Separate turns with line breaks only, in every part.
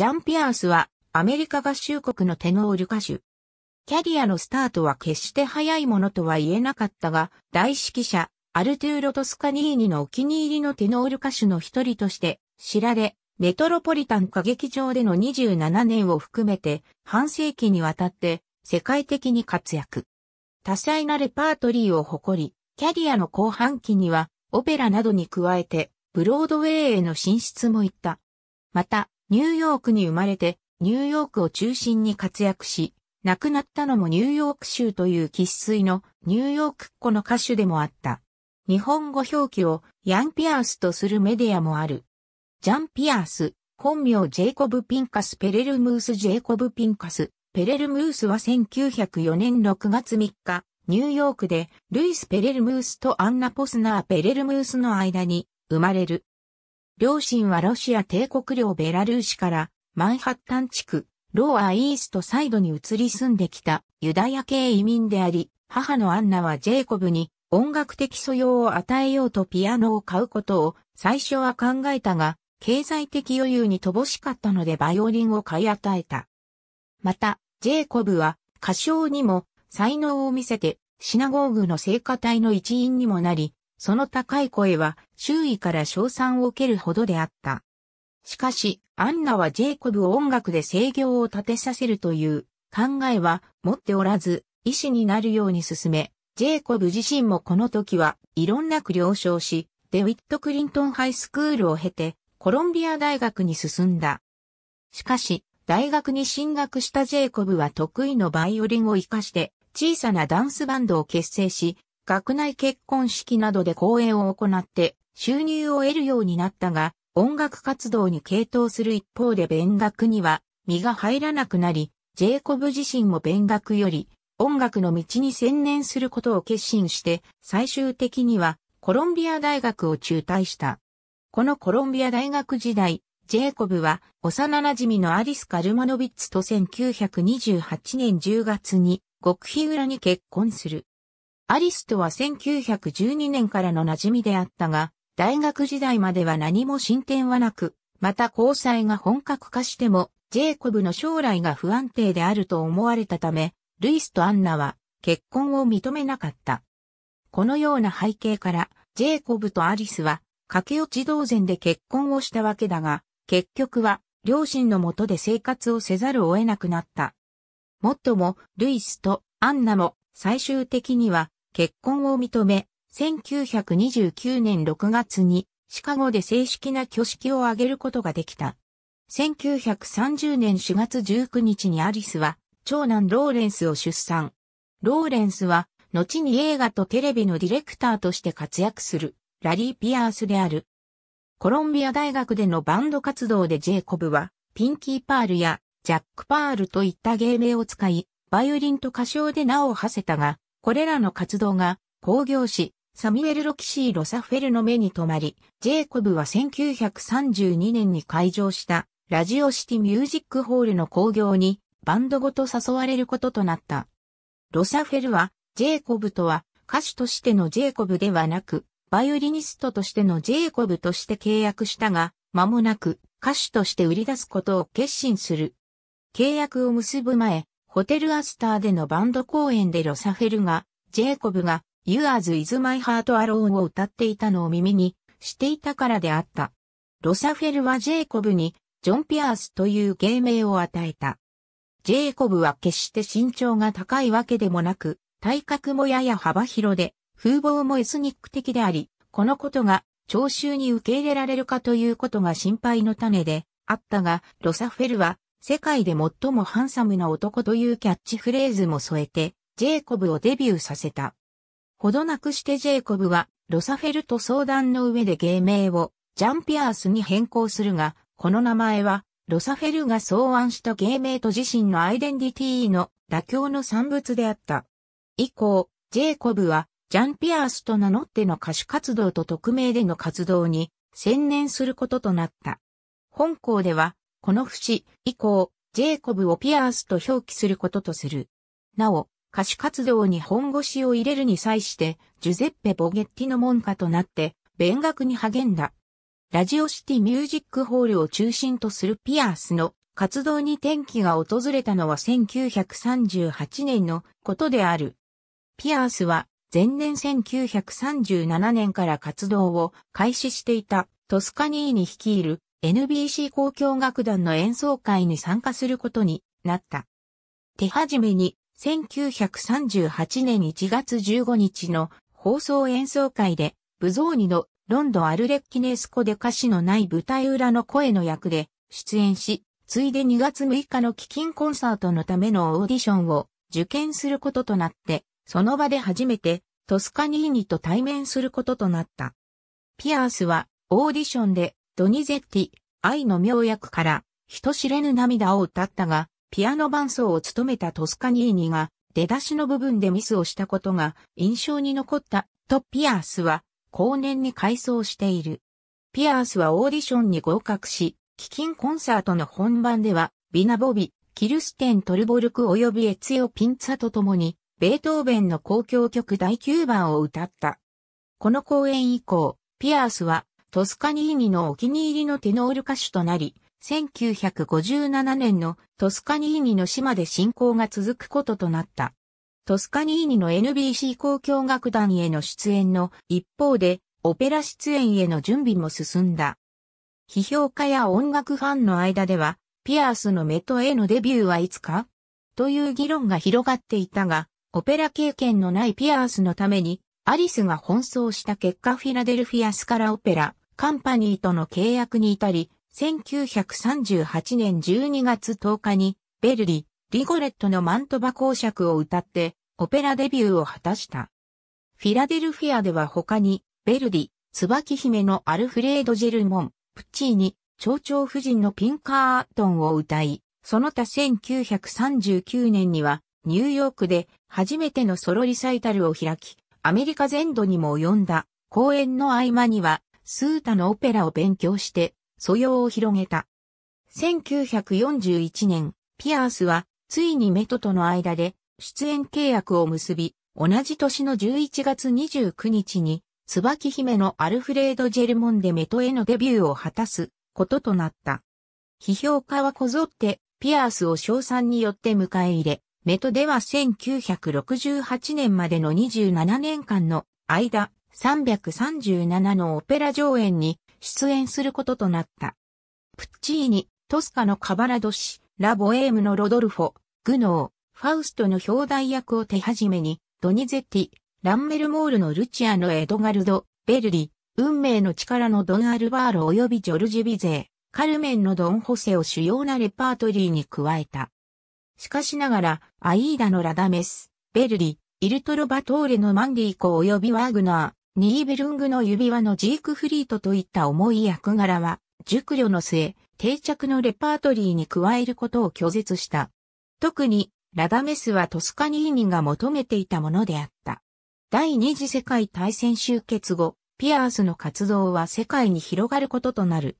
ジャンピアースはアメリカ合衆国のテノール歌手。キャリアのスタートは決して早いものとは言えなかったが、大指揮者、アルトゥーロ・トスカニーニのお気に入りのテノール歌手の一人として知られ、メトロポリタン歌劇場での27年を含めて半世紀にわたって世界的に活躍。多彩なレパートリーを誇り、キャリアの後半期にはオペラなどに加えてブロードウェイへの進出もいった。また、ニューヨークに生まれて、ニューヨークを中心に活躍し、亡くなったのもニューヨーク州という喫水のニューヨークっ子の歌手でもあった。日本語表記をヤン・ピアースとするメディアもある。ジャン・ピアース、本名ジェイコブ・ピンカス・ペレルムース・ジェイコブ・ピンカス、ペレルムースは1904年6月3日、ニューヨークでルイス・ペレルムースとアンナ・ポスナー・ペレルムースの間に生まれる。両親はロシア帝国領ベラルーシからマンハッタン地区、ローアイーストサイドに移り住んできたユダヤ系移民であり、母のアンナはジェイコブに音楽的素養を与えようとピアノを買うことを最初は考えたが、経済的余裕に乏しかったのでバイオリンを買い与えた。また、ジェイコブは歌唱にも才能を見せてシナゴーグの聖歌隊の一員にもなり、その高い声は周囲から称賛を受けるほどであった。しかし、アンナはジェイコブを音楽で制御を立てさせるという考えは持っておらず、医師になるように進め、ジェイコブ自身もこの時はいろんな苦了承し、デウィット・クリントンハイスクールを経て、コロンビア大学に進んだ。しかし、大学に進学したジェイコブは得意のバイオリンを活かして、小さなダンスバンドを結成し、学内結婚式などで講演を行って収入を得るようになったが、音楽活動に傾倒する一方で勉学には身が入らなくなり、ジェイコブ自身も勉学より音楽の道に専念することを決心して、最終的にはコロンビア大学を中退した。このコロンビア大学時代、ジェイコブは幼馴染のアリス・カルマノビッツと1928年10月に極秘裏に結婚する。アリスとは1912年からの馴染みであったが、大学時代までは何も進展はなく、また交際が本格化しても、ジェイコブの将来が不安定であると思われたため、ルイスとアンナは結婚を認めなかった。このような背景から、ジェイコブとアリスは駆け落ち同然で結婚をしたわけだが、結局は両親のもとで生活をせざるを得なくなった。もっとも、ルイスとアンナも最終的には結婚を認め、1929年6月にシカゴで正式な挙式を挙げることができた。1930年4月19日にアリスは長男ローレンスを出産。ローレンスは後に映画とテレビのディレクターとして活躍するラリー・ピアースである。コロンビア大学でのバンド活動でジェイコブはピンキー・パールやジャック・パールといった芸名を使い、バイオリンと歌唱で名を馳せたが、これらの活動が工業し、サミュエル・ロキシー・ロサフェルの目に留まり、ジェイコブは1932年に開場したラジオシティ・ミュージックホールの興行にバンドごと誘われることとなった。ロサフェルは、ジェイコブとは歌手としてのジェイコブではなく、バイオリニストとしてのジェイコブとして契約したが、間もなく歌手として売り出すことを決心する。契約を結ぶ前、ホテルアスターでのバンド公演でロサフェルが、ジェイコブが、You a イ is my heart alone を歌っていたのを耳にしていたからであった。ロサフェルはジェイコブに、ジョン・ピアースという芸名を与えた。ジェイコブは決して身長が高いわけでもなく、体格もやや幅広で、風貌もエスニック的であり、このことが聴衆に受け入れられるかということが心配の種であったが、ロサフェルは世界で最もハンサムな男というキャッチフレーズも添えて、ジェイコブをデビューさせた。ほどなくしてジェイコブは、ロサフェルと相談の上で芸名を、ジャンピアースに変更するが、この名前は、ロサフェルが草案した芸名と自身のアイデンティティの妥協の産物であった。以降、ジェイコブは、ジャンピアースと名乗っての歌手活動と匿名での活動に専念することとなった。本校では、この節以降、ジェイコブをピアースと表記することとする。なお、歌手活動に本腰を入れるに際して、ジュゼッペ・ボゲッティの門下となって、勉学に励んだ。ラジオシティミュージックホールを中心とするピアースの活動に転機が訪れたのは1938年のことである。ピアースは前年1937年から活動を開始していたトスカニーに率いる NBC 交響楽団の演奏会に参加することになった。手始めに1938年1月15日の放送演奏会で、ブゾーニのロンドアルレッキネスコで歌詞のない舞台裏の声の役で出演し、ついで2月6日の基金コンサートのためのオーディションを受験することとなって、その場で初めてトスカニーニと対面することとなった。ピアースはオーディションでドニゼッティ、愛の妙薬から、人知れぬ涙を歌ったが、ピアノ伴奏を務めたトスカニーニが、出だしの部分でミスをしたことが印象に残った、とピアースは、後年に改装している。ピアースはオーディションに合格し、基金コンサートの本番では、ビナボビ、キルステン・トルボルク及びエツヨ・ピンツァと共に、ベートーベンの交響曲第9番を歌った。この公演以降、ピアースはトスカニーニのお気に入りのテノール歌手となり、1957年のトスカニーニの島で進行が続くこととなった。トスカニーニの NBC 交響楽団への出演の一方で、オペラ出演への準備も進んだ。批評家や音楽ファンの間では、ピアースのメトへのデビューはいつかという議論が広がっていたが、オペラ経験のないピアースのために、アリスが奔走した結果フィラデルフィアスからオペラ、カンパニーとの契約に至り、1938年12月10日に、ベルリ、リゴレットのマントバ公爵を歌って、オペラデビューを果たした。フィラデルフィアでは他に、ベルディ、椿姫のアルフレード・ジェルモン、プッチーニ、蝶々夫人のピンカートンを歌い、その他1939年には、ニューヨークで初めてのソロリサイタルを開き、アメリカ全土にも及んだ公演の合間にはスータのオペラを勉強して、素養を広げた。1941年、ピアースは、ついにメトとの間で、出演契約を結び、同じ年の11月29日に、椿姫のアルフレード・ジェルモンでメトへのデビューを果たすこととなった。批評家はこぞって、ピアースを賞賛によって迎え入れ、メトでは1968年までの27年間の間、337のオペラ上演に出演することとなった。プッチーニ、トスカのカバラドシ、ラ・ボエームのロドルフォ、グノー、ファウストの表題役を手始めに、ドニゼッティ、ランメルモールのルチアのエドガルド、ベルリ、運命の力のドン・アルバーロ及びジョルジュ・ビゼー、カルメンのドン・ホセを主要なレパートリーに加えた。しかしながら、アイーダのラダメス、ベルリ、イルトロバトーレのマンディーコ及びワーグナー、ニーベルングの指輪のジークフリートといった重い役柄は、熟慮の末、定着のレパートリーに加えることを拒絶した。特に、ラダメスはトスカニーニが求めていたものであった。第二次世界大戦終結後、ピアースの活動は世界に広がることとなる。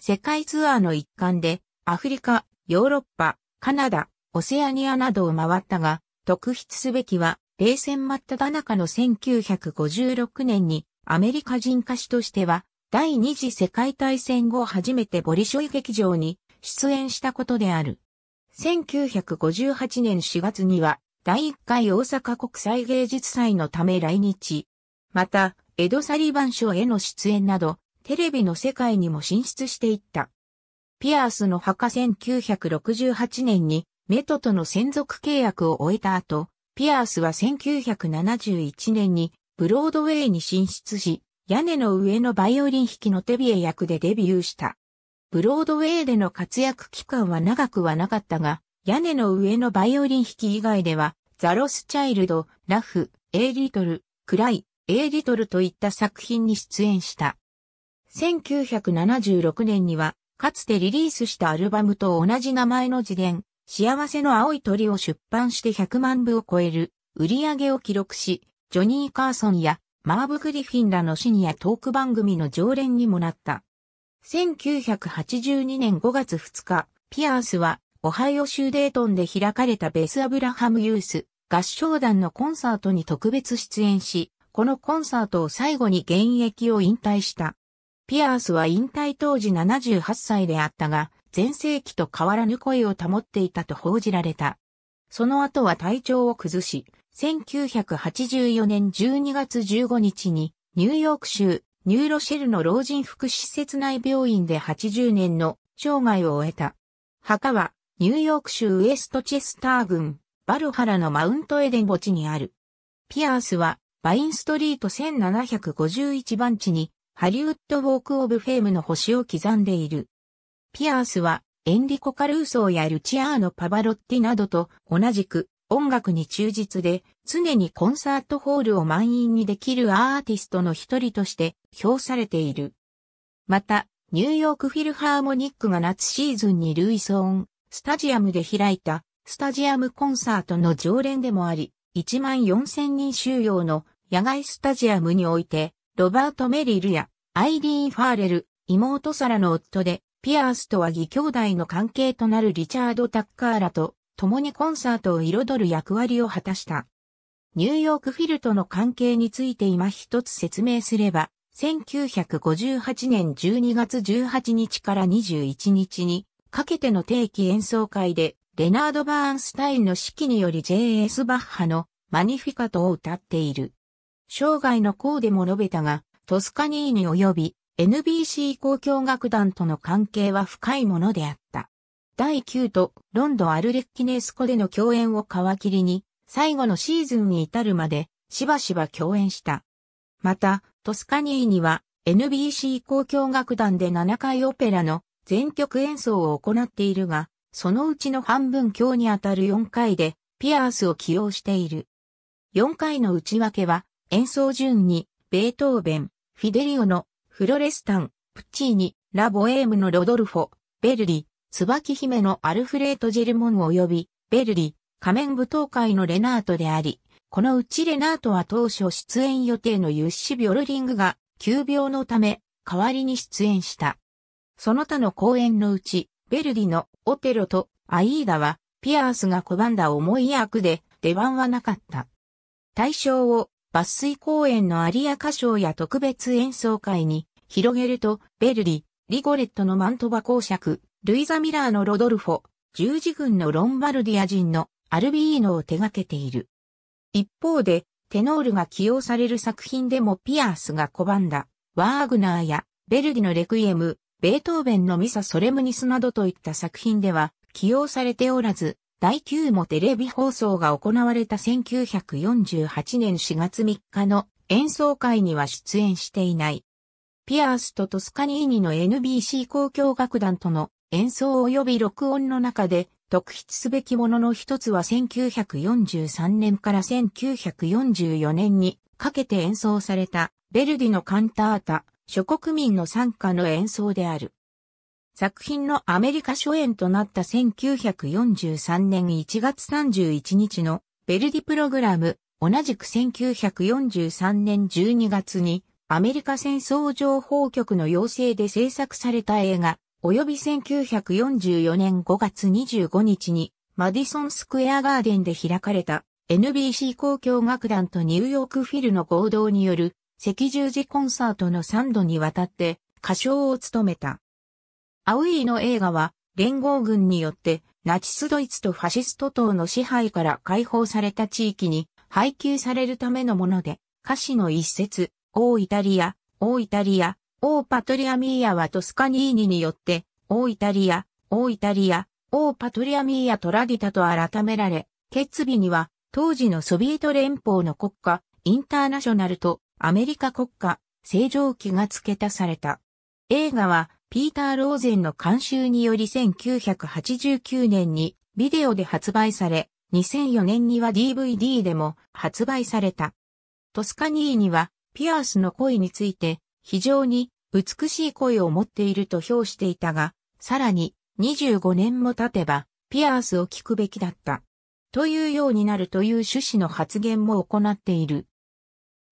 世界ツアーの一環で、アフリカ、ヨーロッパ、カナダ、オセアニアなどを回ったが、特筆すべきは、冷戦真っ只中の1956年にアメリカ人歌手としては第二次世界大戦後初めてボリショイ劇場に出演したことである。1958年4月には第1回大阪国際芸術祭のため来日。また、エド・サリバン賞への出演など、テレビの世界にも進出していった。ピアースの墓1968年にメトとの専属契約を終えた後、ピアースは1971年にブロードウェイに進出し、屋根の上のバイオリン弾きのテビエ役でデビューした。ブロードウェイでの活躍期間は長くはなかったが、屋根の上のバイオリン弾き以外では、ザロスチャイルド、ラフ、エイリトル、クライ、エイリトルといった作品に出演した。1976年には、かつてリリースしたアルバムと同じ名前の自伝、幸せの青い鳥を出版して100万部を超える売り上げを記録し、ジョニー・カーソンやマーブ・グリフィンらのシニアトーク番組の常連にもなった。1982年5月2日、ピアースはオハイオ州デートンで開かれたベス・アブラハム・ユース合唱団のコンサートに特別出演し、このコンサートを最後に現役を引退した。ピアースは引退当時78歳であったが、前世紀と変わらぬ声を保っていたと報じられた。その後は体調を崩し、1984年12月15日にニューヨーク州ニューロシェルの老人福祉施設内病院で80年の生涯を終えた。墓はニューヨーク州ウエストチェスター郡バルハラのマウントエデン墓地にある。ピアースはバインストリート1751番地にハリウッドウォークオブフェームの星を刻んでいる。ピアースはエンリコ・カルーソーやルチアーノ・パバロッティなどと同じく音楽に忠実で常にコンサートホールを満員にできるアーティストの一人として評されている。また、ニューヨークフィルハーモニックが夏シーズンにルイソーン、スタジアムで開いたスタジアムコンサートの常連でもあり、1万4000人収容の野外スタジアムにおいて、ロバート・メリルやアイリーン・ファーレル、妹サラの夫で、ピアースとは義兄弟の関係となるリチャード・タッカーらと共にコンサートを彩る役割を果たした。ニューヨークフィルとの関係について今一つ説明すれば、1958年12月18日から21日にかけての定期演奏会で、レナード・バーンスタインの指揮により J.S. バッハのマニフィカトを歌っている。生涯のーデも述べたが、トスカニーニ及び NBC 交響楽団との関係は深いものであった。第9とロンドンアルレッキネスコでの共演を皮切りに、最後のシーズンに至るまで、しばしば共演した。また、トスカニーには、NBC 交響楽団で7回オペラの全曲演奏を行っているが、そのうちの半分強にあたる4回で、ピアースを起用している。4回の内訳は、演奏順に、ベートーベン、フィデリオのフロレスタン、プッチーニ、ラ・ボエームのロドルフォ、ベルリ、椿姫のアルフレート・ジェルモン及び、ベルリ、仮面舞踏会のレナートであり、このうちレナートは当初出演予定のユッシュ・ビョルリングが、急病のため、代わりに出演した。その他の公演のうち、ベルリのオテロとアイーダは、ピアースが拒んだ重い役で、出番はなかった。対象を抜粋公演のアリア歌唱や特別演奏会に、広げると、ベルリ、リゴレットのマントバ公爵、ルイザ・ミラーのロドルフォ、十字軍のロンバルディア人のアルビーノを手掛けている。一方で、テノールが起用される作品でもピアースが拒んだ、ワーグナーや、ベルディのレクイエム、ベートーベンのミサ・ソレムニスなどといった作品では起用されておらず、第9もテレビ放送が行われた1948年4月3日の演奏会には出演していない。ピアースとトスカニーニの NBC 交響楽団との演奏及び録音の中で特筆すべきものの一つは1943年から1944年にかけて演奏されたベルディのカンタータ、諸国民の参加の演奏である。作品のアメリカ初演となった1943年1月31日のベルディプログラム、同じく1943年12月にアメリカ戦争情報局の要請で制作された映画、及び1944年5月25日にマディソンスクエアガーデンで開かれた NBC 公共楽団とニューヨークフィルの合同による赤十字コンサートの3度にわたって歌唱を務めた。アウイーの映画は、連合軍によって、ナチスドイツとファシスト党の支配から解放された地域に配給されるためのもので、歌詞の一節、オーイタリア、オーイタリア、オーパトリアミーアはトスカニーニによって、オーイタリア、オーイタリア、オーパトリアミーアトラディタと改められ、決備には、当時のソビエト連邦の国家、インターナショナルとアメリカ国家、正常期が付け足された。映画はピーター・ローゼンの監修により1989年にビデオで発売され、2004年には DVD でも発売された。トスカニーニはピアースの恋について非常に美しい恋を持っていると評していたが、さらに25年も経てばピアースを聞くべきだった。というようになるという趣旨の発言も行っている。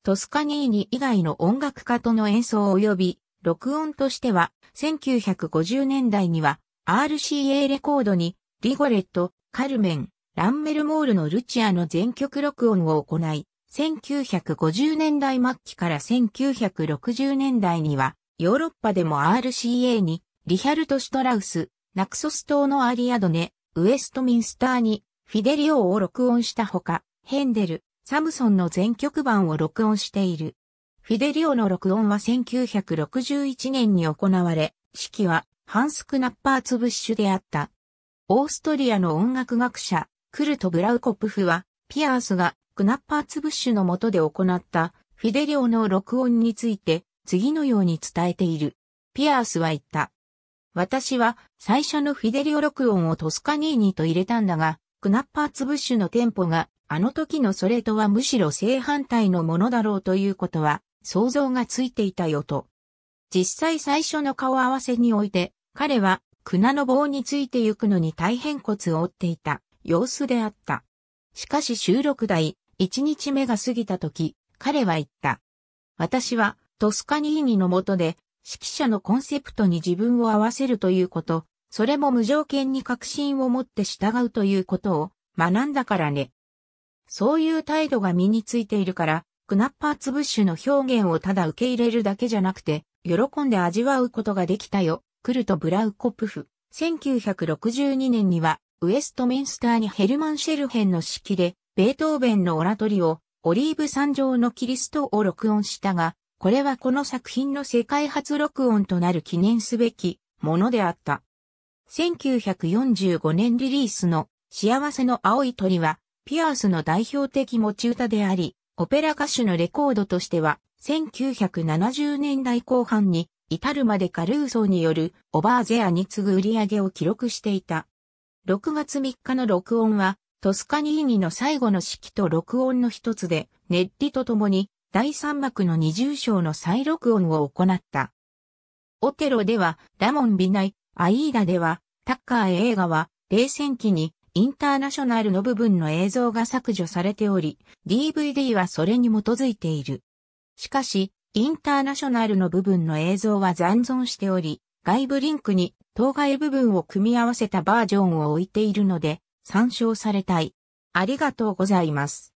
トスカニーニ以外の音楽家との演奏及び録音としては、1950年代には RCA レコードに、リゴレット、カルメン、ランメルモールのルチアの全曲録音を行い、1950年代末期から1960年代には、ヨーロッパでも RCA に、リヒャルト・シュトラウス、ナクソス島のアリアドネ、ウエストミンスターに、フィデリオを録音したほか、ヘンデル、サムソンの全曲版を録音している。フィデリオの録音は1961年に行われ、指揮はハンス・クナッパーツ・ブッシュであった。オーストリアの音楽学者、クルト・ブラウコプフは、ピアースがクナッパーツ・ブッシュの下で行ったフィデリオの録音について、次のように伝えている。ピアースは言った。私は最初のフィデリオ録音をトスカニーニと入れたんだが、クナッパーツ・ブッシュのテンポがあの時のそれとはむしろ正反対のものだろうということは想像がついていたよと。実際最初の顔合わせにおいて、彼は、船の棒について行くのに大変骨を折っていた様子であった。しかし収録台、一日目が過ぎた時、彼は言った。私は、トスカニーニの下で、指揮者のコンセプトに自分を合わせるということ、それも無条件に確信を持って従うということを学んだからね。そういう態度が身についているから、クナッパーツブッシュの表現をただ受け入れるだけじゃなくて、喜んで味わうことができたよ。クルト・ブラウコプフ。1962年には、ウエストミンスターにヘルマン・シェルヘンの式で、ベートーベンのオラトリオ、オリーブ山上のキリストを録音したが、これはこの作品の世界初録音となる記念すべきものであった。1945年リリースの幸せの青い鳥は、ピアースの代表的持ち歌であり、オペラ歌手のレコードとしては、1970年代後半に、至るまでカルーソーによるオバーゼアに次ぐ売り上げを記録していた。6月3日の録音は、トスカニーニの最後の式と録音の一つで、ネッリと共に第3幕の二重章の再録音を行った。オテロでは、ラモン・ビナイ、アイーダでは、タッカー映画は、冷戦期にインターナショナルの部分の映像が削除されており、DVD はそれに基づいている。しかし、インターナショナルの部分の映像は残存しており、外部リンクに当該部分を組み合わせたバージョンを置いているので、参照されたい。ありがとうございます。